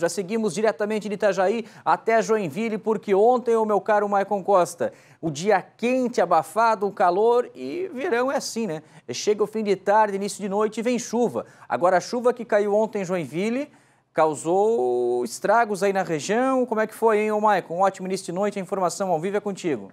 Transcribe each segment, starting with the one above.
Já seguimos diretamente de Itajaí até Joinville, porque ontem o meu caro Maicon Costa, o dia quente, abafado, o calor e verão é assim, né? Chega o fim de tarde, início de noite e vem chuva. Agora a chuva que caiu ontem em Joinville causou estragos aí na região. Como é que foi, hein, ô Maicon? Um ótimo início de noite, a informação ao vivo é contigo.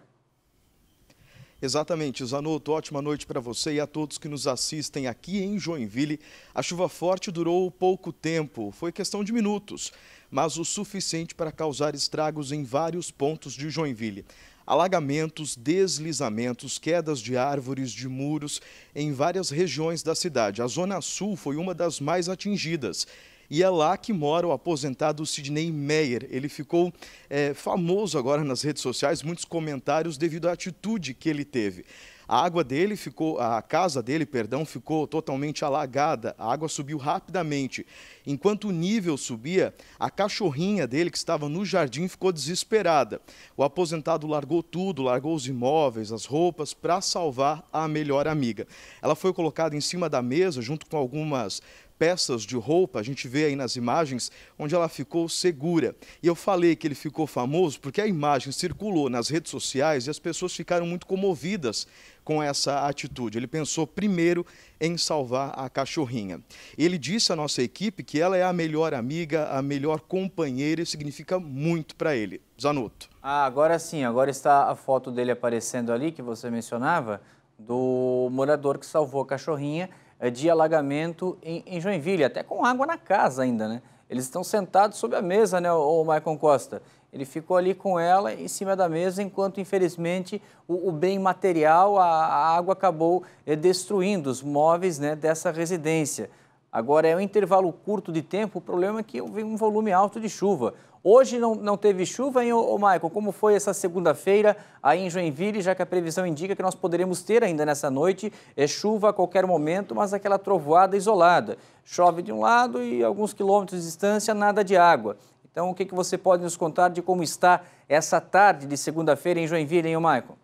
Exatamente, Zanotto, ótima noite para você e a todos que nos assistem aqui em Joinville. A chuva forte durou pouco tempo, foi questão de minutos, mas o suficiente para causar estragos em vários pontos de Joinville. Alagamentos, deslizamentos, quedas de árvores, de muros em várias regiões da cidade. A Zona Sul foi uma das mais atingidas. E é lá que mora o aposentado Sidney Meyer. Ele ficou é, famoso agora nas redes sociais, muitos comentários devido à atitude que ele teve. A água dele ficou, a casa dele, perdão, ficou totalmente alagada. A água subiu rapidamente. Enquanto o nível subia, a cachorrinha dele que estava no jardim ficou desesperada. O aposentado largou tudo, largou os imóveis, as roupas para salvar a melhor amiga. Ela foi colocada em cima da mesa junto com algumas peças de roupa, a gente vê aí nas imagens, onde ela ficou segura. E eu falei que ele ficou famoso porque a imagem circulou nas redes sociais e as pessoas ficaram muito comovidas com essa atitude. Ele pensou primeiro em salvar a cachorrinha. Ele disse à nossa equipe que ela é a melhor amiga, a melhor companheira e significa muito para ele. Zanotto. Ah, agora sim, agora está a foto dele aparecendo ali que você mencionava do morador que salvou a cachorrinha. Eh, de alagamento em, em Joinville, até com água na casa ainda, né? Eles estão sentados sob a mesa, né, o Maicon Costa? Ele ficou ali com ela em cima da mesa, enquanto, infelizmente, o, o bem material, a, a, água acabou eh, destruindo os móveis né, dessa residência. Agora é um intervalo curto de tempo, o problema é que vem um volume alto de chuva. Hoje não, não teve chuva, hein, ô, ô Michael? Como foi essa segunda-feira aí em Joinville, já que a previsão indica que nós poderemos ter ainda nessa noite é chuva a qualquer momento, mas aquela trovoada isolada. Chove de um lado e alguns quilômetros de distância, nada de água. Então, o que, que você pode nos contar de como está essa tarde de segunda-feira em Joinville, hein, ô Michael?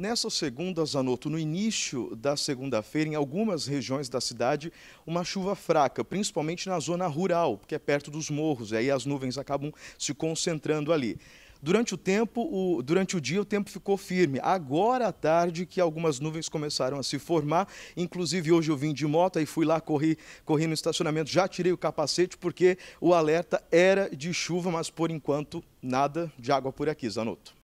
Nessa segunda Zanotto, no início da segunda-feira, em algumas regiões da cidade, uma chuva fraca, principalmente na zona rural, porque é perto dos morros, e aí as nuvens acabam se concentrando ali. Durante o tempo, o, durante o dia, o tempo ficou firme. Agora à tarde que algumas nuvens começaram a se formar. Inclusive, hoje eu vim de moto e fui lá, corri, corri no estacionamento, já tirei o capacete porque o alerta era de chuva, mas por enquanto nada de água por aqui, Zanotto.